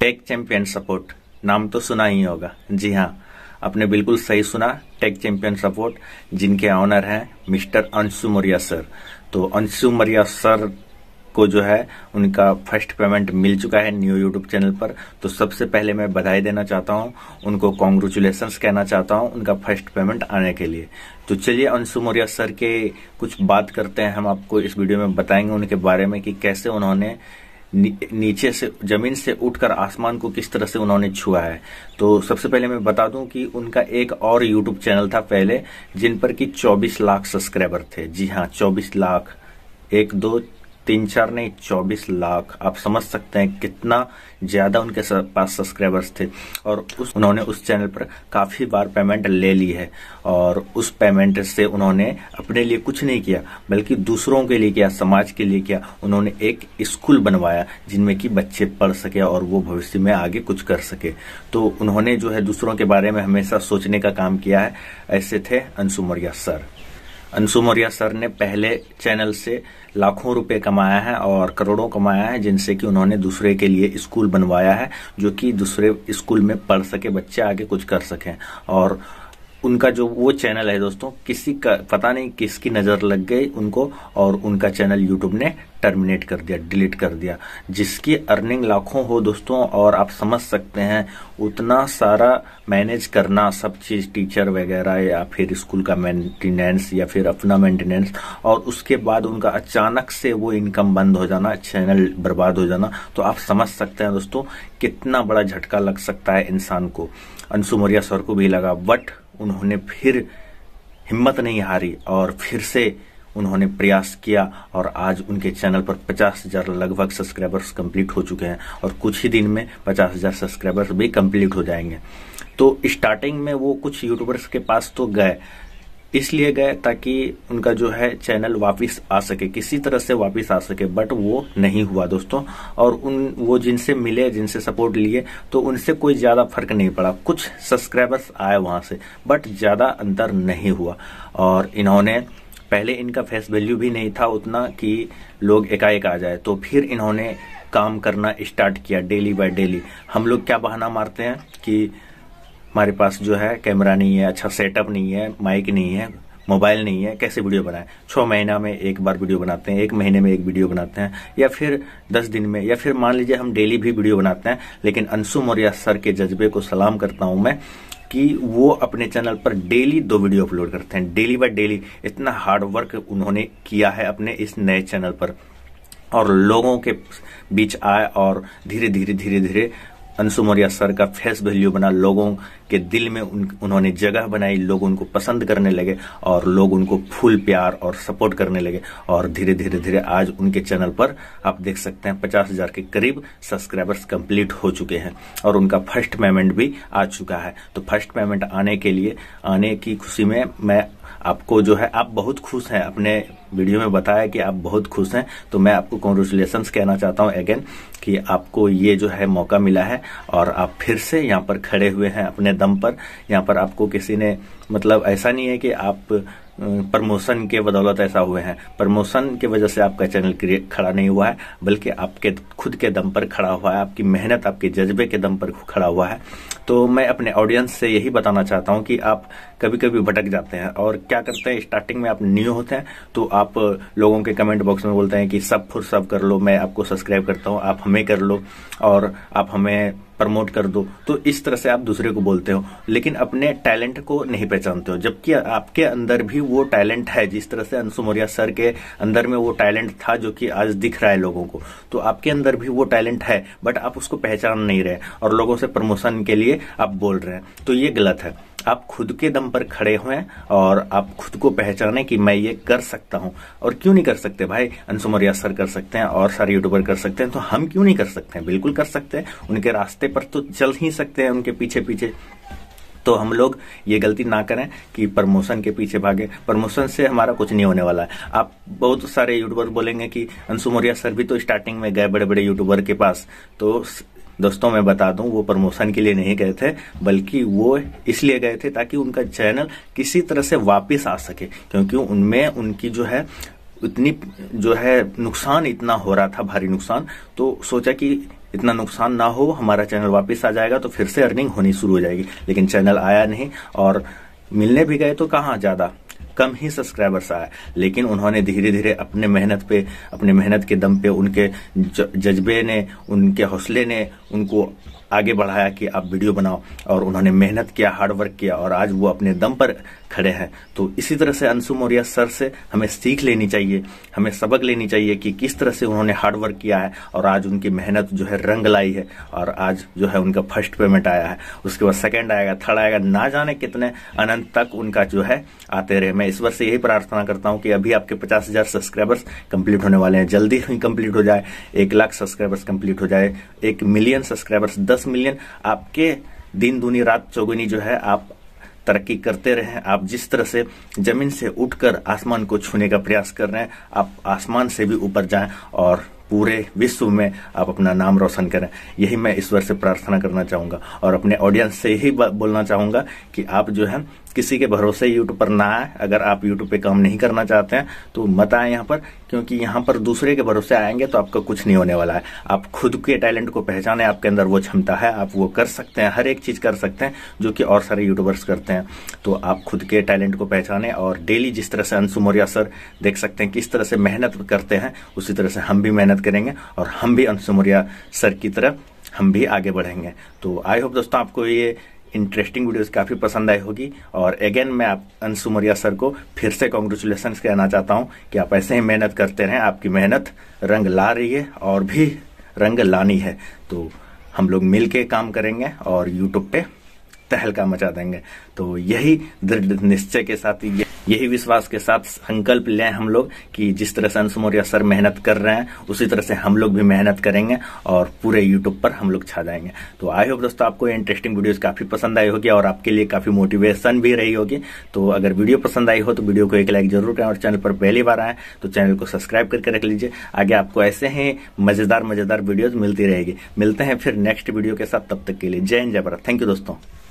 take champion support नाम तो सुना ही होगा जी हाँ आपने बिल्कुल सही सुना टेक चैंपियन सपोर्ट जिनके ऑनर हैं मिस्टर अंशु मौर्या सर तो अंशु मौर्या सर को जो है उनका फर्स्ट पेमेंट मिल चुका है न्यू यूट्यूब चैनल पर तो सबसे पहले मैं बधाई देना चाहता हूँ उनको कॉन्ग्रेचुलेसन्स कहना चाहता हूँ उनका फर्स्ट पेमेंट आने के लिए तो चलिए अंशु मौर्या सर के कुछ बात करते हैं हम आपको इस वीडियो में बताएंगे उनके बारे में कि कैसे उन्होंने नी, नीचे से जमीन से उठकर आसमान को किस तरह से उन्होंने छुआ है तो सबसे पहले मैं बता दूं कि उनका एक और यूट्यूब चैनल था पहले जिन पर कि 24 लाख सब्सक्राइबर थे जी हाँ 24 लाख एक दो तीन चार नहीं चौबीस लाख आप समझ सकते हैं कितना ज्यादा उनके पास सब्सक्राइबर्स थे और उस उन्होंने उस चैनल पर काफी बार पेमेंट ले ली है और उस पेमेंट से उन्होंने अपने लिए कुछ नहीं किया बल्कि दूसरों के लिए किया समाज के लिए किया उन्होंने एक स्कूल बनवाया जिनमें कि बच्चे पढ़ सके और वो भविष्य में आगे कुछ कर सके तो उन्होंने जो है दूसरों के बारे में हमेशा सोचने का काम किया है ऐसे थे अंशु मौर्या सर अंशु मौर्या सर ने पहले चैनल से लाखों रुपए कमाया है और करोड़ों कमाया है जिनसे कि उन्होंने दूसरे के लिए स्कूल बनवाया है जो कि दूसरे स्कूल में पढ़ सके बच्चे आगे कुछ कर सकें और उनका जो वो चैनल है दोस्तों किसी का पता नहीं किसकी नज़र लग गई उनको और उनका चैनल यूट्यूब ने टर्मिनेट कर दिया डिलीट कर दिया जिसकी अर्निंग लाखों हो दोस्तों और आप समझ सकते हैं उतना सारा मैनेज करना सब चीज़ टीचर वगैरह या फिर स्कूल का मेंटेनेंस या फिर अपना मेंटेनेंस और उसके बाद उनका अचानक से वो इनकम बंद हो जाना चैनल बर्बाद हो जाना तो आप समझ सकते हैं दोस्तों कितना बड़ा झटका लग सकता है इंसान को अंशु मौर्या सर को भी लगा बट उन्होंने फिर हिम्मत नहीं हारी और फिर से उन्होंने प्रयास किया और आज उनके चैनल पर पचास हजार लगभग सब्सक्राइबर्स कंप्लीट हो चुके हैं और कुछ ही दिन में पचास हजार सब्सक्राइबर्स भी कंप्लीट हो जाएंगे तो स्टार्टिंग में वो कुछ यूट्यूबर्स के पास तो गए इसलिए गए ताकि उनका जो है चैनल वापस आ सके किसी तरह से वापस आ सके बट वो नहीं हुआ दोस्तों और उन वो जिनसे मिले जिनसे सपोर्ट लिए तो उनसे कोई ज़्यादा फर्क नहीं पड़ा कुछ सब्सक्राइबर्स आए वहां से बट ज़्यादा अंतर नहीं हुआ और इन्होंने पहले इनका फेस वैल्यू भी नहीं था उतना कि लोग एकाएक आ जाए तो फिर इन्होंने काम करना स्टार्ट किया डेली बाय डेली हम लोग क्या बहाना मारते हैं कि हमारे पास जो है कैमरा नहीं है अच्छा सेटअप नहीं है माइक नहीं है मोबाइल नहीं है कैसे वीडियो बनाएं छः महीना में एक बार वीडियो बनाते हैं एक महीने में एक वीडियो बनाते हैं या फिर दस दिन में या फिर मान लीजिए हम डेली भी वीडियो बनाते हैं लेकिन अंशु मौर्या सर के जज्बे को सलाम करता हूं मैं कि वो अपने चैनल पर डेली दो वीडियो अपलोड करते हैं डेली बाय डेली इतना हार्ड वर्क उन्होंने किया है अपने इस नए चैनल पर और लोगों के बीच आए और धीरे धीरे धीरे धीरे अंशु मौर्या सर का फेस वैल्यू बना लोगों के दिल में उन, उन्होंने जगह बनाई लोग उनको पसंद करने लगे और लोग उनको फुल प्यार और सपोर्ट करने लगे और धीरे धीरे धीरे आज उनके चैनल पर आप देख सकते हैं पचास हजार के करीब सब्सक्राइबर्स कंप्लीट हो चुके हैं और उनका फर्स्ट पेमेंट भी आ चुका है तो फर्स्ट पेमेंट आने के लिए आने की खुशी में मैं आपको जो है आप बहुत खुश हैं अपने वीडियो में बताया कि आप बहुत खुश हैं तो मैं आपको कॉन्ग्रेचुलेसन कहना चाहता हूं अगेन कि आपको ये जो है मौका मिला है और आप फिर से यहाँ पर खड़े हुए हैं अपने दम पर यहाँ पर आपको किसी ने मतलब ऐसा नहीं है कि आप प्रमोशन के बदौलत ऐसा हुए हैं प्रमोशन की वजह से आपका चैनल खड़ा नहीं हुआ है बल्कि आपके खुद के दम पर खड़ा हुआ है आपकी मेहनत आपके जज्बे के दम पर खड़ा हुआ है तो मैं अपने ऑडियंस से यही बताना चाहता हूँ कि आप कभी कभी भटक जाते हैं और क्या करते हैं स्टार्टिंग में आप न्यू होते हैं तो आप लोगों के कमेंट बॉक्स में बोलते हैं कि सब फुर सब कर लो मैं आपको सब्सक्राइब करता हूँ आप हमें कर लो और आप हमें प्रमोट कर दो तो इस तरह से आप दूसरे को बोलते हो लेकिन अपने टैलेंट को नहीं पहचानते हो जबकि आपके अंदर भी वो टैलेंट है जिस तरह से अंशु मौर्या सर के अंदर में वो टैलेंट था जो कि आज दिख रहा है लोगों को तो आपके अंदर भी वो टैलेंट है बट आप उसको पहचान नहीं रहे और लोगों से प्रमोशन के लिए आप बोल रहे हैं तो ये गलत है आप खुद के दम पर खड़े हुए और आप खुद को पहचाने कि मैं ये कर सकता हूं और क्यों नहीं कर सकते भाई अंशु मौर्या सर कर सकते हैं और सारे यूट्यूबर कर सकते हैं तो हम क्यों नहीं कर सकते हैं बिल्कुल कर सकते हैं उनके रास्ते रास्ते पर तो चल ही सकते हैं उनके पीछे पीछे तो हम लोग ये गलती ना करें कि प्रमोशन के पीछे भागे प्रमोशन से हमारा कुछ नहीं होने वाला है आप बहुत सारे यूट्यूबर बोलेंगे कि अंशु मौर्या सर भी तो स्टार्टिंग में गए बड़े बड़े यूट्यूबर के पास तो दोस्तों मैं बता दूं वो प्रमोशन के लिए नहीं गए थे बल्कि वो इसलिए गए थे ताकि उनका चैनल किसी तरह से वापिस आ सके क्योंकि उनमें उनकी जो है इतनी जो है नुकसान इतना हो रहा था भारी नुकसान तो सोचा कि इतना नुकसान ना हो हमारा चैनल वापस आ जाएगा तो फिर से अर्निंग होनी शुरू हो जाएगी लेकिन चैनल आया नहीं और मिलने भी गए तो कहाँ ज़्यादा कम ही सब्सक्राइबर्स आए लेकिन उन्होंने धीरे धीरे अपने मेहनत पे अपने मेहनत के दम पे उनके जज्बे ने उनके हौसले ने उनको आगे बढ़ाया कि आप वीडियो बनाओ और उन्होंने मेहनत किया हार्डवर्क किया और आज वो अपने दम पर खड़े हैं तो इसी तरह से अंशु मौर्य सर से हमें सीख लेनी चाहिए हमें सबक लेनी चाहिए कि किस तरह से उन्होंने हार्डवर्क किया है और आज उनकी मेहनत जो है रंग लाई है और आज जो है उनका फर्स्ट पेमेंट आया है उसके बाद सेकेंड आएगा थर्ड आएगा ना जाने कितने अनंत तक उनका जो है आते रहे मैं इस वर्ष से यही प्रार्थना करता हूँ कि अभी आपके पचास हजार सब्सक्राइबर्स कंप्लीट होने वाले हैं जल्दी ही कंप्लीट हो जाए एक लाख सब्सक्राइबर्स कंप्लीट हो जाए एक मिलियन सब्सक्राइबर्स दस मिलियन आपके दिन दूनी रात चौगुनी जो है आप तरक्की करते रहे आप जिस तरह से जमीन से उठकर आसमान को छूने का प्रयास कर रहे हैं आप आसमान से भी ऊपर जाएं और पूरे विश्व में आप अपना नाम रोशन करें यही मैं ईश्वर से प्रार्थना करना चाहूंगा और अपने ऑडियंस से यही बोलना चाहूंगा कि आप जो है किसी के भरोसे यूट्यूब पर ना आए अगर आप यूट्यूब पे काम नहीं करना चाहते हैं तो मत आए यहाँ पर क्योंकि यहाँ पर दूसरे के भरोसे आएंगे तो आपका कुछ नहीं होने वाला है आप खुद के टैलेंट को पहचाने आपके अंदर वो क्षमता है आप वो कर सकते हैं हर एक चीज़ कर सकते हैं जो कि और सारे यूट्यूबर्स करते हैं तो आप खुद के टैलेंट को पहचाने और डेली जिस तरह से अंशु मौर्या सर देख सकते हैं किस तरह से मेहनत करते हैं उसी तरह से हम भी मेहनत करेंगे और हम भी अंशु मौर्या सर की तरह हम भी आगे बढ़ेंगे तो आई होप दोस्तों आपको ये इंटरेस्टिंग वीडियोस काफ़ी पसंद आई होगी और अगेन मैं आप अंशुमरिया सर को फिर से कॉन्ग्रेचुलेसन कहना चाहता हूँ कि आप ऐसे ही मेहनत करते रहें आपकी मेहनत रंग ला रही है और भी रंग लानी है तो हम लोग मिल काम करेंगे और यूट्यूब पे तहलका मचा देंगे तो यही दृढ़ निश्चय के साथ ही यही विश्वास के साथ संकल्प लें हम लोग कि जिस तरह से अंशु मौर्य सर मेहनत कर रहे हैं उसी तरह से हम लोग भी मेहनत करेंगे और पूरे यूट्यूब पर हम लोग छा जाएंगे तो आई होप दोस्तों आपको इंटरेस्टिंग वीडियोस काफी पसंद आई होगी और आपके लिए काफी मोटिवेशन भी रही होगी तो अगर वीडियो पसंद आई हो तो वीडियो को एक लाइक जरूर करें और चैनल पर पहली बार आए तो चैनल को सब्सक्राइब करके रख लीजिए आगे आपको ऐसे ही मजेदार मजेदार वीडियोज मिलती रहेगी मिलते हैं फिर नेक्स्ट वीडियो के साथ तब तक के लिए जय जय भारत थैंक यू दोस्तों